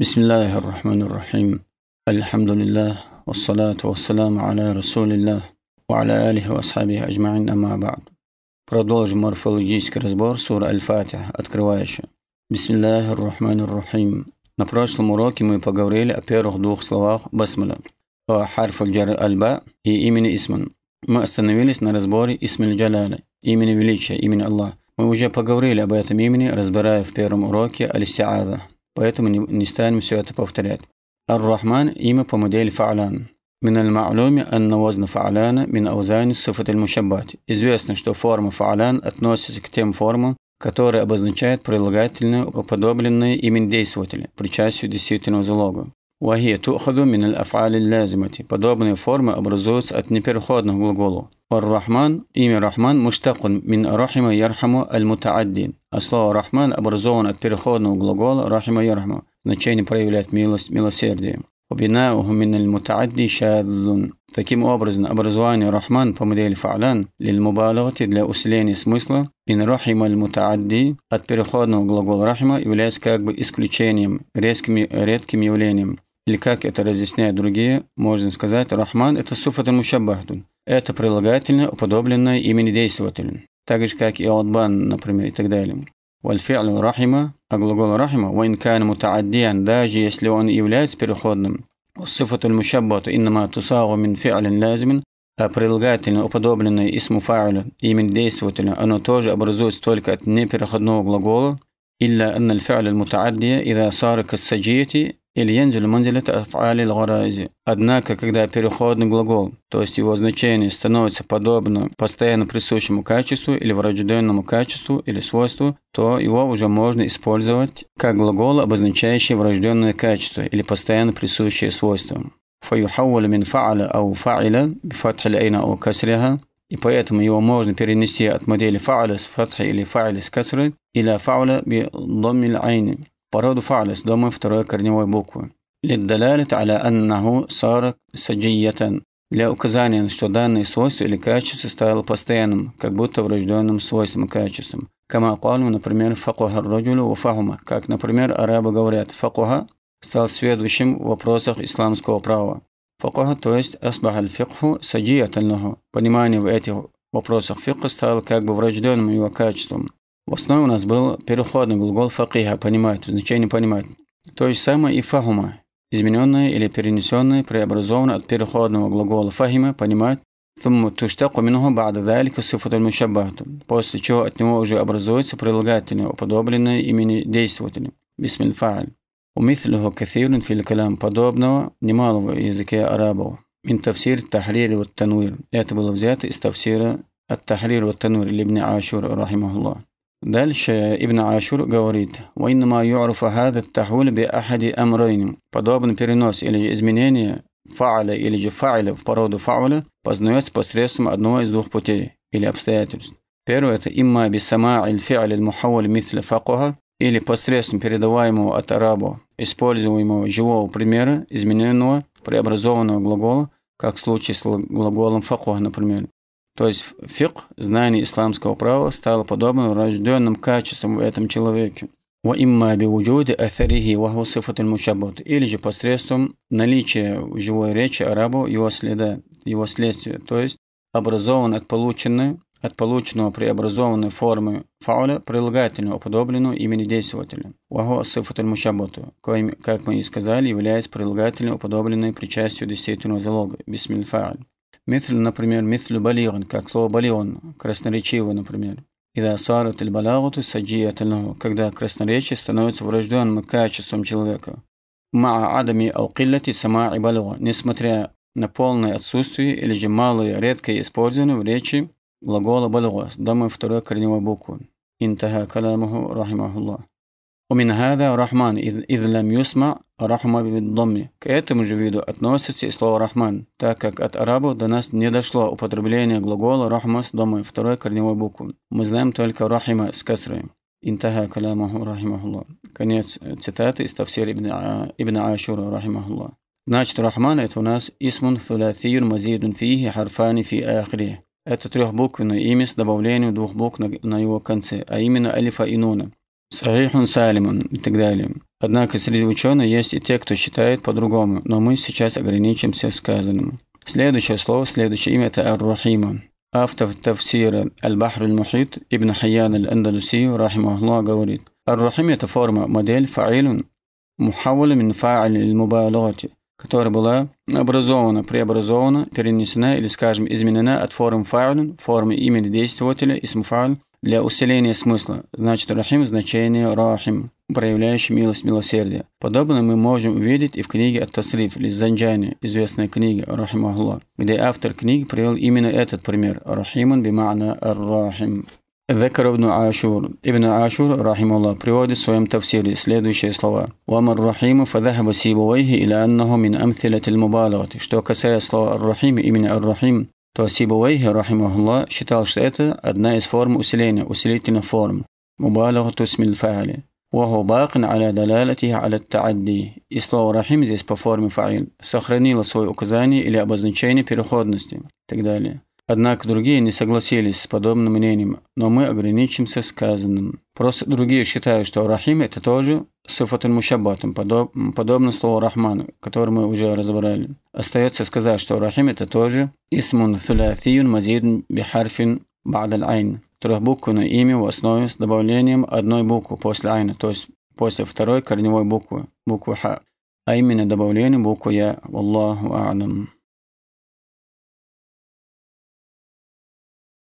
بسم الله الرحمن الرحيم الحمد لله والصلاة والسلام على رسول الله وعلى آله وأصحابه أجمعين أما بعد Продолжим морфологический разбор суры Аль-Фатиха, открывающая. بسم الله الرحمن الرحيم На прошлом уроке мы поговорили о первых двух словах басмаля, о харфах джар альба и имени Исман. Мы остановились на разборе Исмиль Джаляля, имени величия, имени Аллах. Мы уже поговорили об этом имени, разбирая в первом уроке Аль-Сиаза, поэтому не, не станем все это повторять. Ар-Рахман – имя по модели Фа'лян. Мин аль-Ма'луми анна вазна Фа'ляна мин аузани суфат аль-Мушаббат. Известно, что форма фалан относится к тем формам, которые обозначают прилагательные, уподобленные имен действователя при частью действительного залога. وهي تؤخذ من الأفعال اللازمة. Подобные формы образуются от непереходных глаголов. والرحمن имя Рахман مشتق من رحم يرحم المتعدين. А слово Рахман образовано от переходного глагола رحم يرحم. Значение проявлять милость, милосердие. وبناؤه من المتعدي شاذ. Таким образом, образование Рахман по модели Фа'лян лиль-мубалавати для усиления смысла «Ин рахима аль-мутаадди» от переходного глагола «рахима» является как бы исключением, резким, редким явлением. или как это разъясняют другие, можно сказать, Рахман – это суфатун мушаббахтун. Это прилагательное, уподобленное имени действователю. Так же, как и Аутбан, например, и так далее. Вальфи'лю рахима, а глагол рахима, вайнкан мутааддиан, даже если он является переходным. Суфатун мушаббату иннама тусагу мин фи'лин лазимин, а прилагательное, уподобленное исму фа'лю, имени действователя, оно тоже образуется только от непереходного глагола, إلا أن الفعل المتعدي إذا صار كالسجية или янзель аф'али горази. Однако, когда переходный глагол, то есть его значение, становится подобно постоянно присущему качеству или врожденному качеству или свойству, то его уже можно использовать как глагол, обозначающий врожденное качество или постоянно присущее свойство. فيحول من فعل أو فعل بفتح العين أو كسرها и поэтому его можно перенести от модели фауля с фатхи или фауля с касры или фауля би айни по фعل с домой второй корневой буквы. للدلالة على أنه صار سجية для указания, что данное свойство или качество стало постоянным, как будто врожденным свойством и качеством. Кама например, факуха раджулю у фахума, как, например, арабы говорят, факуха стал сведущим в вопросах исламского права. Факуха, то есть асбахаль фикху саджиятальнаху. Понимание в этих вопросах фикха стало как бы врожденным его качеством. В основе у нас был переходный глагол факиха – понимают, значение понимают. То же самое и фахума – измененное или перенесенное, преобразованное от переходного глагола фахима – понимать, ثم تشتق منه بعد ذلك صفة المشبهة после чего от него уже образуется прилагательное, уподобленное имени действователя, بسم الفاعل. ومثله كثير في الكلام подобного немало в языке арабов. من تفسير التحرير والتنوير. Это было взято из тафсира التحرير والتنوير لابن عاشور رحمه الله. Дальше Ибн Ашур говорит, «Вайнама ю'руфа хадат тахуль би ахади амройним». Подобный перенос или изменение фааля или же фааля в породу фауля познается посредством одного из двух путей или обстоятельств. Первое – это имма бисама иль фи'аль иль мухаваль митля факуха или посредством передаваемого от араба используемого живого примера измененного преобразованного глагола, как в случае с глаголом факуха, например. То есть фик знание исламского права, стало подобным рожденным качеством в этом человеке. وإما بوجود أثره وهو صفة или же посредством наличия в живой речи арабу его следа, его следствия, то есть образован от полученной, от полученного преобразованной формы фауля прилагательного уподобленного имени действователя. Вахо сифатуль как мы и сказали, является прилагательным уподобленной причастию действительного залога, бисмильфааль. Мисль, например, мислю балигун, как слово Балион красноречивый, например. Ида сарат Балагут и саджият когда красноречие становится врожденным качеством человека. Ма адами аукиллати сама и балуа, несмотря на полное отсутствие или же малое редкое использование в речи глагола балуа с дамой второй корневой буквы. Интаха каламуху рахимахуллах. ومن هذا رحمن إذ, إذ لم يسمع رحمة بالضم. К этому же виду относится и слово «рахман», так как от арабов до нас не дошло употребление глагола «рахма» с домой второй корневой буквы. Мы знаем только «рахима» с касрой. Интага калямаху рахимахуллах. Конец цитаты из тафсир Ибн, а, Ибн Ашура рахимахуллах. Значит, Рахман – это у нас «Исмун сулятиюн мазидун фихи харфани фи ахри». Это трехбуквенное имя с добавлением двух букв на, на его конце, а именно «Алифа» и «Нуна». Сахихун Салимун и так далее. Однако среди ученых есть и те, кто считает по-другому, но мы сейчас ограничимся сказанным. Следующее слово, следующее имя – это Ар-Рахима. Автор тафсира Аль-Бахр Аль-Мухит Ибн Хайян Аль-Андалуси, рахимахуллах, говорит, Ар-Рахим – это форма, модель, фаилун, мухаввалю мин фа'аль аль-мубалагати которая была образована, преобразована, перенесена или, скажем, изменена от формы фаулин, формы имени действователя, исм фауль, для усиления смысла. Значит, рахим – значение рахим, проявляющий милость, милосердие. Подобное мы можем увидеть и в книге «Ат-Таслиф» Лизанджани, известная книга «Рахим Ахлах», где автор книги привел именно этот пример – «Рахиман бимана ар-рахим». ذكر ابن عاشور ابن عاشور رحمه الله приводит в своем тафсире следующие слова «Вама الرحيم فذهب سيبويه إلى أنه من أمثلة المبالغة» Что касается слова «Ар-Рахим» имени «Ар-Рахим», то Сибуэйхи, рахимахулла, считал, что это одна из форм усиления, усилительных форм «Мубалага тусмиль фа'али» وهو باق على دلالته على التعدي и слово «Рахим» здесь по форме «Фа'ил» сохранило свое указание или обозначение переходности и так далее. Однако другие не согласились с подобным мнением, но мы ограничимся сказанным. Просто другие считают, что Рахим – это тоже сифат мушаббатом, подоб, подобно слову Рахману, которое мы уже разобрали. Остается сказать, что Рахим – это тоже исмун thulatiyun мазидн бихарфин бадаль айн, трехбуквенное имя в основе с добавлением одной буквы после айна, то есть после второй корневой буквы, буквы ха, а именно добавлением буквы я, Аллаху а'лам.